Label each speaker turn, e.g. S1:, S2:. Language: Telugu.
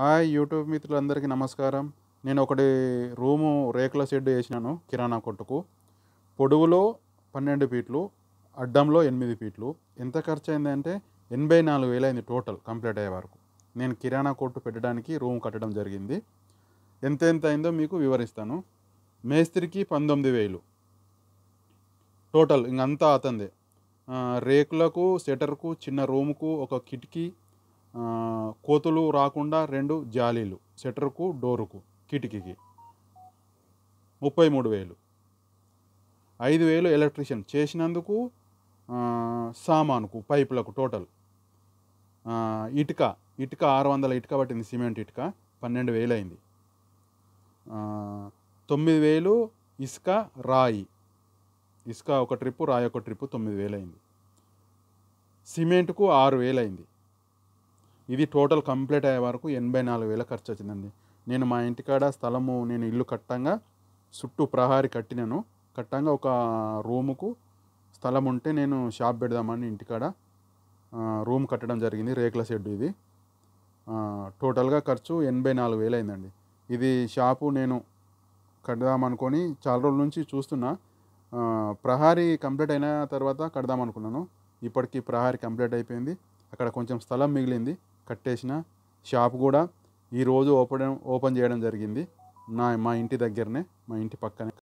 S1: హాయ్ యూట్యూబ్ మిత్రులందరికీ నమస్కారం నేను ఒకటి రూము రేకుల షెడ్ వేసినాను కిరాణా కొట్టుకు పొడవులో పన్నెండు ఫీట్లు అడ్డంలో ఎనిమిది ఫీట్లు ఎంత ఖర్చు అయిందంటే ఎనభై నాలుగు వేలు అయింది టోటల్ కంప్లీట్ అయ్యే వరకు నేను కిరాణా కొట్టు పెట్టడానికి రూమ్ కట్టడం జరిగింది ఎంత ఎంత అయిందో మీకు వివరిస్తాను మేస్త్రికి పంతొమ్మిది వేలు టోటల్ ఇంకంతా అతందే రేకులకు సెటర్కు చిన్న రూముకు ఒక కిటికీ కోతులు రాకుండా రెండు జాలీలు షెటర్కు డోరుకు కిటికీకి ముప్పై మూడు వేలు ఐదు వేలు ఎలక్ట్రిషియన్ చేసినందుకు సామానుకు పైపులకు టోటల్ ఇటుక ఇటుక ఆరు వందల ఇటుక పట్టింది సిమెంట్ ఇటుక పన్నెండు వేలు అయింది తొమ్మిది వేలు ఇసుక రాయి ఇసుక ఒక ట్రిప్పు రాయి ఒక ట్రిప్పు తొమ్మిది వేలు అయింది సిమెంట్కు ఆరు వేలు అయింది ఇది టోటల్ కంప్లీట్ అయ్యే వరకు ఎనభై నాలుగు వేల ఖర్చు వచ్చిందండి నేను మా ఇంటికాడ స్థలము నేను ఇల్లు కట్టంగా చుట్టూ ప్రహారీ కట్టినాను కట్టంగా ఒక రూముకు స్థలం ఉంటే నేను షాప్ పెడదామని ఇంటికాడ రూమ్ కట్టడం జరిగింది రేకుల షెడ్ ఇది టోటల్గా ఖర్చు ఎనభై నాలుగు వేలు అయిందండి ఇది షాపు నేను కడదామనుకొని చాలా రోజుల నుంచి చూస్తున్నా ప్రహారీ కంప్లీట్ అయిన తర్వాత కడదామనుకున్నాను ఇప్పటికీ ప్రహారీ కంప్లీట్ అయిపోయింది అక్కడ కొంచెం స్థలం మిగిలింది కట్టేసిన షాప్ కూడా ఈరోజు ఓపెన్ ఓపెన్ చేయడం జరిగింది నా మా ఇంటి దగ్గరనే మా ఇంటి పక్కనే